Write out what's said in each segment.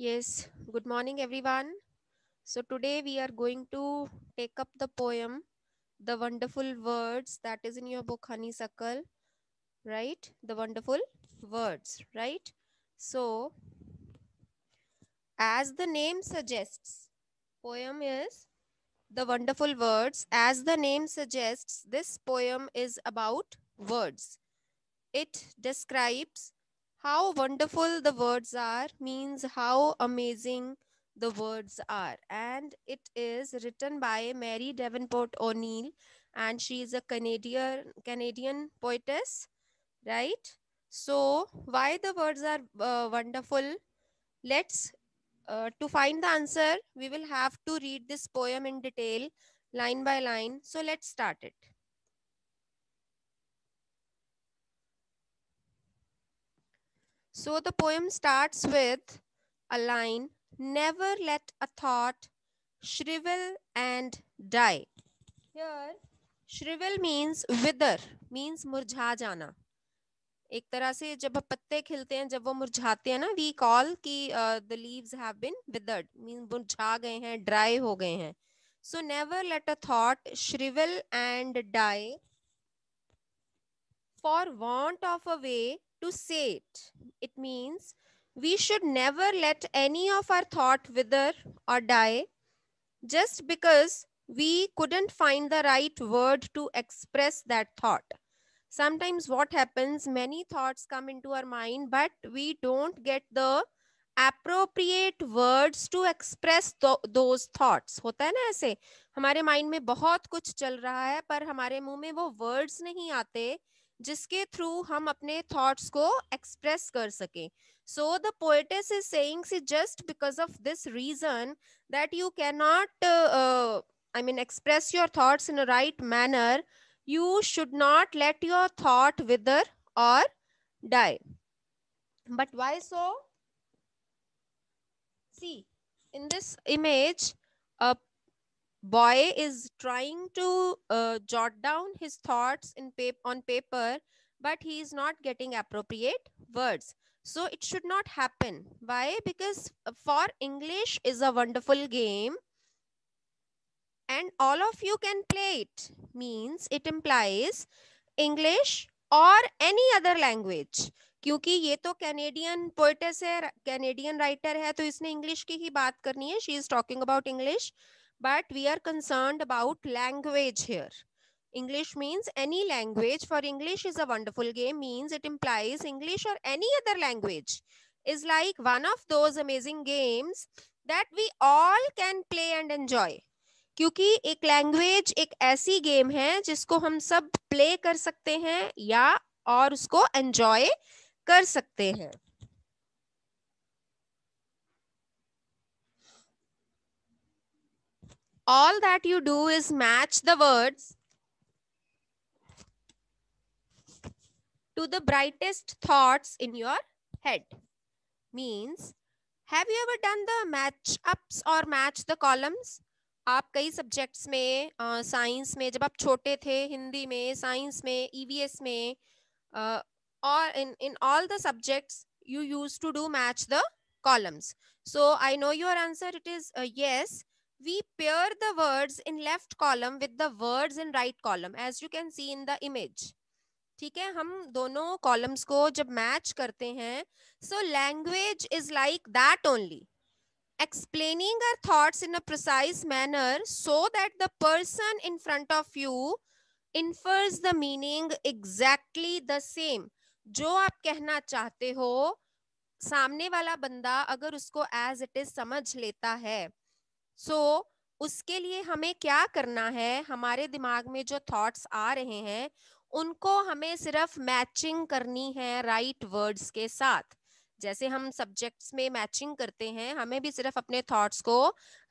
Yes, good morning everyone. So today we are going to take up the poem The Wonderful Words that is in your book Honeysuckle, right? The Wonderful Words, right? So as the name suggests, poem is The Wonderful Words. As the name suggests, this poem is about words. It describes how wonderful the words are means how amazing the words are and it is written by mary davenport o'neill and she is a canadian canadian poetess right so why the words are uh, wonderful let's uh, to find the answer we will have to read this poem in detail line by line so let's start it So the poem starts with a line Never let a thought shrivel and die. Here, shrivel means wither means मुरझा जाना एक तरह से जब पत्ते खिलते हैं जब वो मुरझाते हैं ना वी कॉल की the leaves have been withered mean मुरझा गए हैं ड्राई हो गए हैं so never let a thought shrivel and die for want of a way to say it. It means we should never let any of our thought wither or die just because we couldn't find the right word to express that thought. Sometimes what happens, many thoughts come into our mind, but we don't get the appropriate words to express th those thoughts. होता है ना ऐसे हमारे mind में बहुत कुछ चल रहा है पर हमारे मुंह में वो वर्ड्स नहीं आते जिसके थ्रू हम अपने थॉट्स को एक्सप्रेस कर सकें so the poetess is saying see just because of this reason that you can not I mean express your thoughts in a right manner you should not let your thought wither और die but why so see in this image Boy is trying to uh, jot down his thoughts in pap on paper, but he is not getting appropriate words. So it should not happen. Why? Because uh, for English is a wonderful game and all of you can play it means it implies English or any other language. क्योंकि ये तो Canadian poetess है Canadian writer है तो इसने English की ही बात करनी है she is talking about English but we are concerned about language here. English means any language. For English is a wonderful game means it implies English or any other language is like one of those amazing games that we all can play and enjoy. क्योंकि एक language एक ऐसी game है जिसको हम सब play कर सकते हैं या और उसको एंजॉय कर सकते हैं all that you do is match the words to the brightest thoughts in your head. Means, have you ever done the match ups or match the columns? आप कई सब्जेक्ट्स में साइंस में जब आप छोटे थे हिंदी में साइंस में ईवीएस में और in in all the subjects you use to do match the columns. So I know your answer, it is uh, yes. we pair the words in left column with the words in right column as you can see in the image ठीक है हम दोनों columns को जब match करते हैं so language is like that only explaining our thoughts in a precise manner so that the person in front of you infers the meaning exactly the same जो आप कहना चाहते हो सामने वाला बंदा अगर उसको एज इट इज समझ लेता है सो so, उसके लिए हमें क्या करना है हमारे दिमाग में जो थॉट्स आ रहे हैं उनको हमें सिर्फ मैचिंग करनी है राइट right वर्ड्स के साथ जैसे हम सब्जेक्ट्स में मैचिंग करते हैं हमें भी सिर्फ अपने थॉट्स को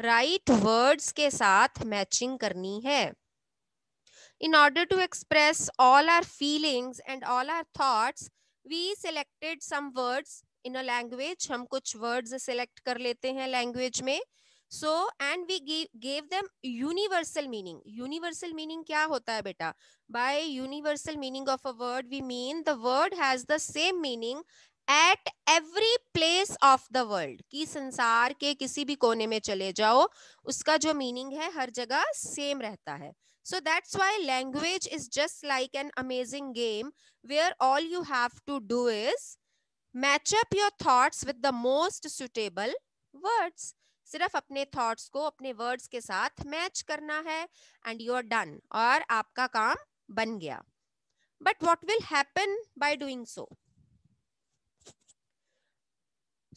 राइट right वर्ड्स के साथ मैचिंग करनी है in order to express all our feelings and all our thoughts we selected some words in a language हम कुछ वर्ड्स सिलेक्ट कर लेते हैं लैंग्वेज में so and we gave them universal meaning universal meaning क्या होता है बेटा by universal meaning of a word we mean the word has the same meaning at every place of the world की संसार के किसी भी कोने में चले जाओ उसका जो मीनिंग है हर जगह सेम रहता है so that's why language is just like an amazing game where all you have to do is match up your your with the most suitable words सिर्फ अपने थॉट्स को अपने वर्ड्स के साथ मैच करना है एंड यू आर डन और आपका काम बन गया but what will happen by doing so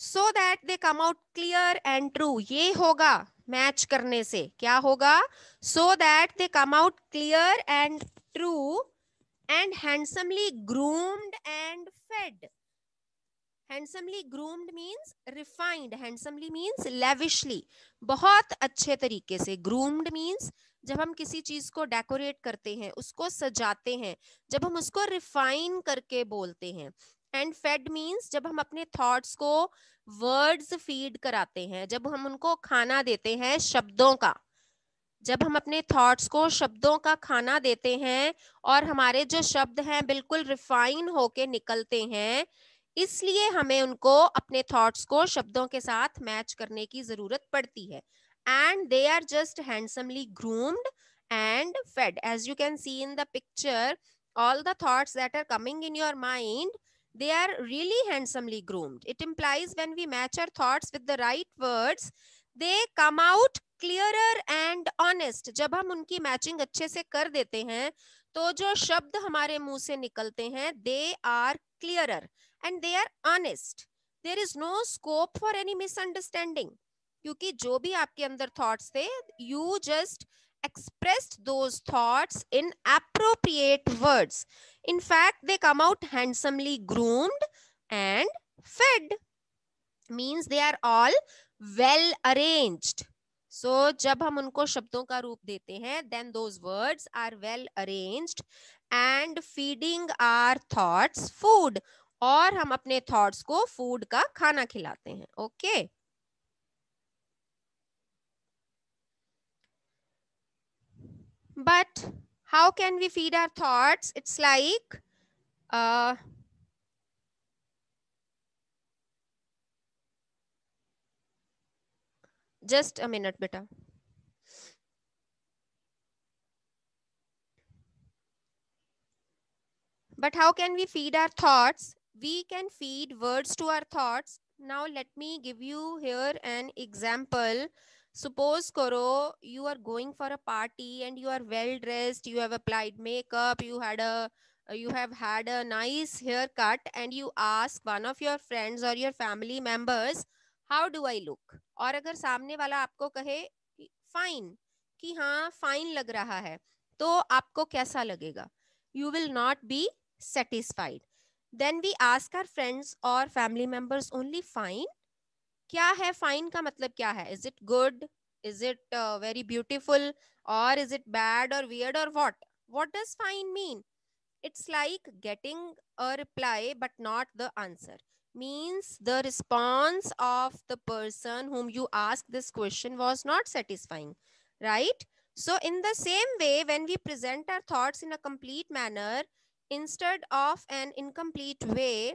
so that they come out clear and true ये होगा मैच करने से क्या होगा so that they come out clear and true and handsomely groomed and fed handsomely groomed means refined handsomely means lavishly बहुत अच्छे तरीके से groomed means जब हम किसी चीज को डेकोरेट करते हैं उसको सजाते हैं जब हम उसको रिफाइन करके बोलते हैं एंड फेड मीन्स जब हम अपने थॉट्स को वर्ड्स फीड कराते हैं जब हम उनको खाना देते हैं शब्दों का जब हम अपने थॉट्स को शब्दों का खाना देते हैं और हमारे जो शब्द हैं बिल्कुल रिफाइन होके निकलते हैं इसलिए हमें उनको अपने थॉट्स को शब्दों के साथ मैच करने की जरूरत पड़ती है and they are just handsomely groomed and fed as you can see in the all the thoughts that are coming in your mind they are really handsomely groomed it implies when we match our thoughts with the right words they come out clearer and honest जब हम उनकी matching अच्छे से कर देते हैं तो जो शब्द हमारे मुंह से निकलते हैं they are clearer and they are honest there is no scope for any misunderstanding kyunki jo bhi aapke andar thoughts the you just expressed those thoughts in appropriate words in fact they come out handsomely groomed and fed means they are all well arranged so jab hum unko shabdon ka roop dete hain then those words are well arranged and feeding our thoughts food और हम अपने thoughts को food का खाना खिलाते हैं okay but how can we feed our thoughts it's like just a minute बेटा But how can we feed our thoughts? We can feed words to our thoughts. Now let me give you here an example. Suppose, karo you are going for a party and you are well dressed, you have applied makeup, you had a you have had a nice haircut and you ask one of your friends or your family members how do i look और agar samne wala aapko kahe fine ki ha fine lag raha hai to aapko kaisa lagega you will not be satisfied. Then we ask our friends or family members only fine. क्या fine Is it good? Is it uh, very beautiful? Or is it bad or weird or what? What does fine mean? It's like getting a reply but not the answer. Means the response of the person whom you ask this question was not satisfying, right? So in the same way, when we present our thoughts in a complete manner, instead of an incomplete way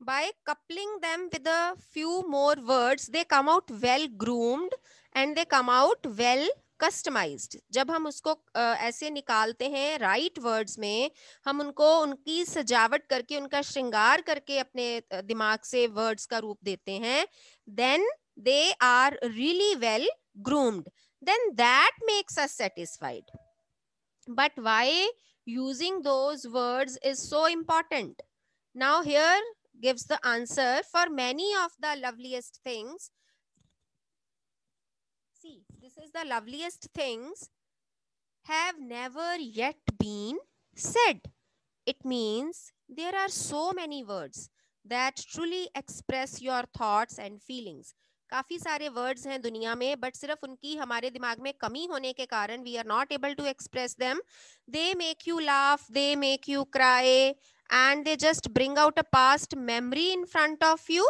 by coupling them with a few more words they come out well groomed and they come out well customised जब हम उसको ऐसे निकालते हैं right right words में हम उनको उनकी सजावट करके उनका श्रृंगार करके अपने दिमाग से वर्ड्स का रूप देते हैं then they are really well groomed then that makes us satisfied but why using those words is so important. Now here gives the answer for many of the loveliest things. See, this is the loveliest things have never yet been said. It means there are so many words that truly express your thoughts and feelings. काफी सारे words हैं दुनिया में but सिर्फ उनकी हमारे दिमाग में कमी होने के कारण we are not able to express them they make you laugh they make you cry and they just bring out a past memory in front of you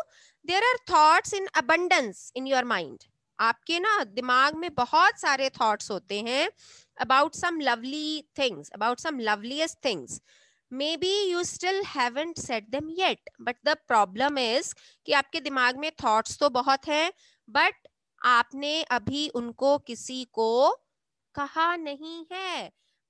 there are thoughts in abundance in your mind आपके ना दिमाग में बहुत सारे thoughts होते हैं about some lovely things about some loveliest things maybe you still haven't said them yet but the problem is कि आपके दिमाग में थॉट्स तो बहुत हैं बट आपने अभी उनको किसी को कहा नहीं है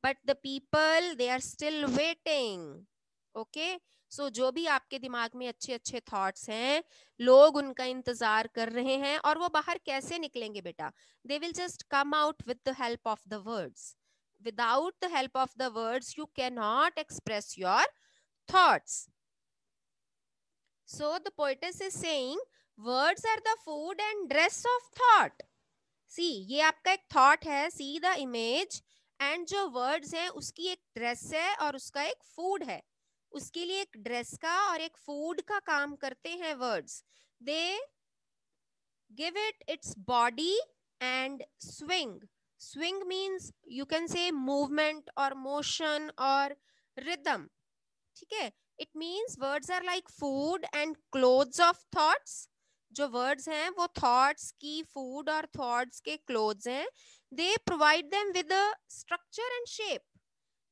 but the people they are still waiting okay so जो भी आपके दिमाग में अच्छे अच्छे थॉट्स हैं लोग उनका इंतजार कर रहे हैं और वो बाहर कैसे निकलेंगे बेटा they will just come out with the help of the words without the help of the words you cannot express your thoughts so the poetess is saying words are the food and dress of thought see ye aapka ek thought hai see the image and jo words हैं uski ek dress hai aur uska ek food hai uske liye ek dress ka aur ek food ka kaam karte hain words they give it its body and swing swing means you can say movement or motion or rhythm ठीक है it means words are like food and clothes of thoughts जो words हैं वो thoughts की food और thoughts के clothes हैं they provide them with a structure and shape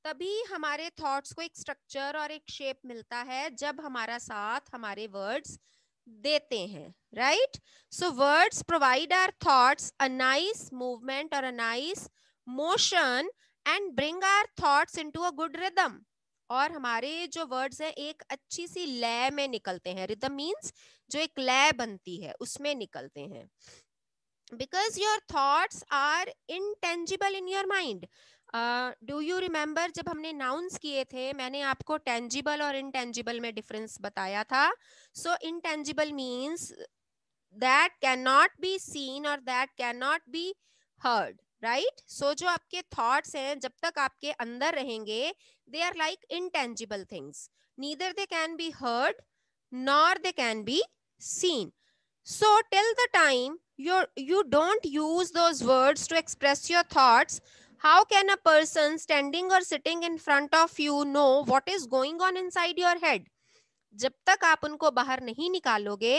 तभी हमारे thoughts को एक structure और एक shape मिलता है जब हमारा साथ हमारे words देते हैं right so words provide our thoughts a nice movement और a nice motion and bring our thoughts into a good rhythm और हमारे जो वर्ड्स हैं एक अच्छी सी लय में निकलते हैं रिदम मींस जो एक लय बनती है उसमें निकलते हैं because your thoughts are intangible in your mind do you remember जब हमने नाउन्स किए थे मैंने आपको टेंजिबल और इनटेंजिबल में डिफरेंस बताया था so intangible means that can not be seen और that can not be heard right so जो आपके थॉट्स हैं जब तक आपके अंदर रहेंगे they are like intangible things neither they can be heard nor they can be seen so till the time you you don't use those words to express your how can a person standing or sitting in front of you know what is going on inside your head जब तक आप उनको बाहर नहीं निकालोगे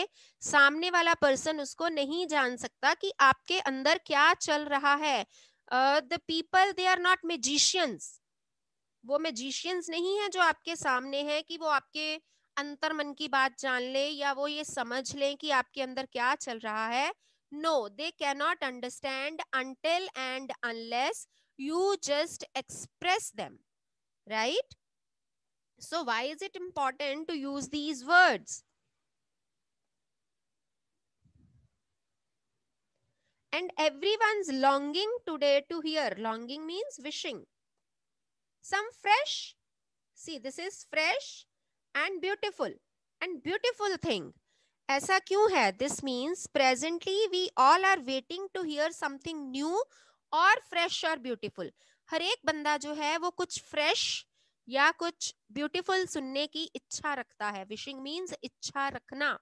सामने वाला person उसको नहीं जान सकता कि आपके अंदर क्या चल रहा है the people they are not magicians वो मेजिशियंस नहीं है जो आपके सामने है कि वो आपके अंतर मन की बात जान ले या वो ये समझ ले कि आपके अंदर क्या चल रहा है no they cannot understand until and unless you just express them, right? So why is it important to use these words? And everyone's longing today to hear. Longing means wishing. Some fresh, see this is fresh and beautiful and beautiful thing. ऐसा क्यों है? This means presently we all are waiting to hear something new और fresh और beautiful हर एक बंदा जो है वो कुछ फ्रेश या कुछ ब्यूटीफुल सुनने की इच्छा रखता है विशिंग मीन्स इच्छा रखना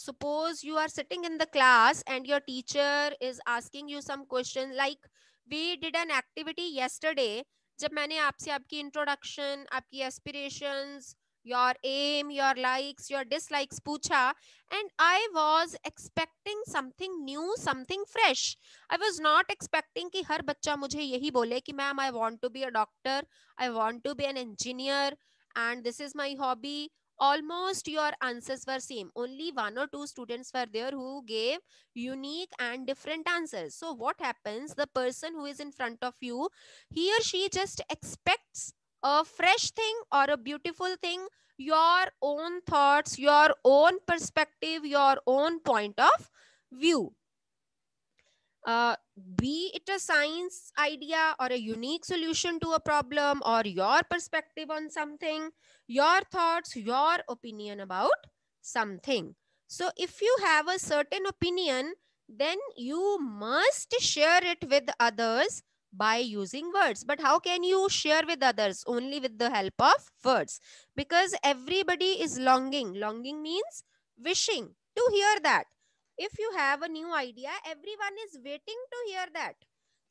suppose you are sitting in the class and your teacher is asking you some question like we did an activity yesterday जब मैंने आपसे आपकी इंट्रोडक्शन आपकी aspirations your aim, your likes, your dislikes, pucha. And I was expecting something new, something fresh. I was not expecting ki har बच्चा mujhe यही बोले कि I want to be a doctor, I want to be an engineer, and this is my hobby. Almost your answers were same. Only one or two students were there who gave unique and different answers. So what happens? The person who is in front of you, he or she just expects a fresh thing or a beautiful thing, your own thoughts, your own perspective, your own point of view. Uh, be it a science idea or a unique solution to a problem or your perspective on something, your thoughts, your opinion about something. So if you have a certain opinion, then you must share it with others by using words. But how can you share with others? Only with the help of words. Because everybody is longing. Longing means wishing to hear that. If you have a new idea, everyone is waiting to hear that.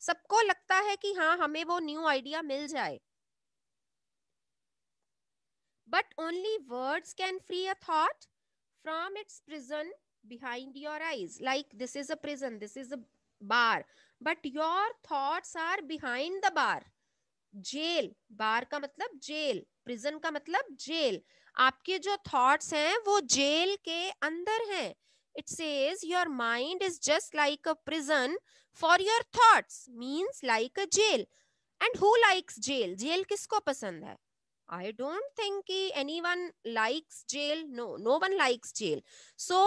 सबको लगता है कि हाँ हमें वो new idea मिल जाए but only words can free a thought from its prison behind your eyes like this is a prison this is a bar but your thoughts are behind the bar jail bar का मतलब jail prison का मतलब jail आपके जो thoughts हैं वो jail के अंदर हैं it says your mind is just like a prison for your thoughts means like a jail and who likes jail jail किसको पसंद है I don't think anyone likes jail no no one likes jail so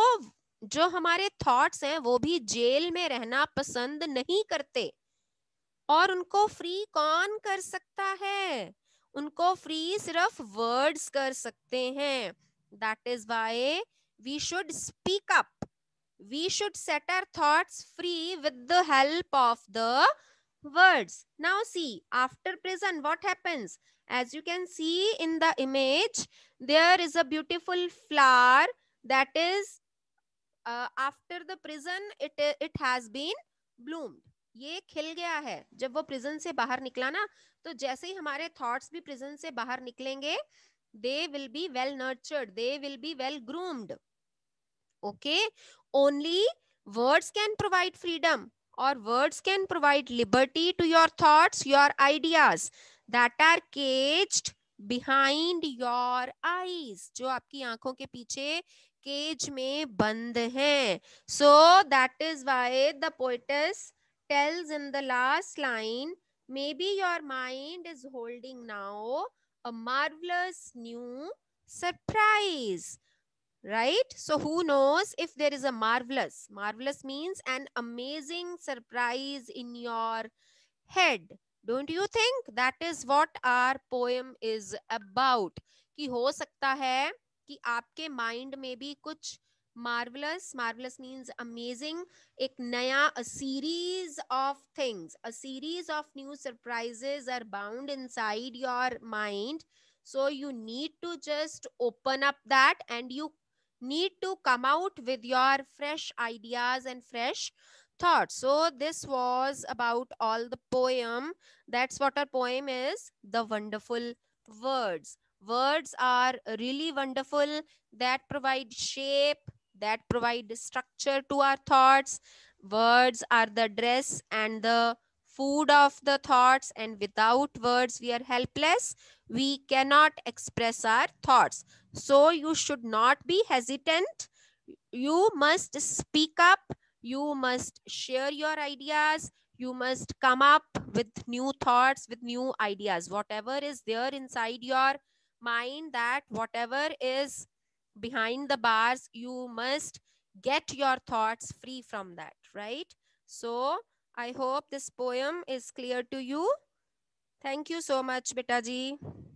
जो हमारे thoughts हैं वो भी jail में रहना पसंद नहीं करते और उनको फ्री कौन कर सकता है उनको फ्री सिर्फ वर्ड्स कर सकते हैं that is why we should speak up we should set our thoughts free with the help of the words now see after prison what happens as you can see in the image there is a beautiful flower that is uh, after the prison it it has been bloomed ये खिल गया है जब वो prison से बाहर निकला ना तो जैसे ही हमारे थॉट्स भी प्रिजन से बाहर निकलेंगे they will be well nurtured they will be well groomed okay only words can provide freedom और words can provide liberty to your thoughts your ideas that are caged behind your eyes जो आपकी आंखों के पीछे cage में बंद हैं so that is why the poetess tells in the last line maybe your mind is holding now a marvelous new surprise right so who knows if there is a marvelous marvelous means an amazing surprise in your head don't you think that is what our poem is about ki ho sakta hai कि आपके mind में marvelous marvelous means amazing एक a series of things a series of new surprises are bound inside your mind so you need to just open up that and you need to come out with your fresh ideas and fresh thoughts so this was about all the poem that's what a poem is the wonderful words Words are really wonderful that provide shape, that provide structure to our thoughts. Words are the dress and the food of the thoughts and without words we are helpless. We cannot express our thoughts. So you should not be hesitant. You must speak up. You must share your ideas you must come up with new thoughts with new ideas whatever is there inside your mind that whatever is behind the bars, you must get your thoughts free from that, right? So I hope this poem is clear to you. Thank you so much, Betaji.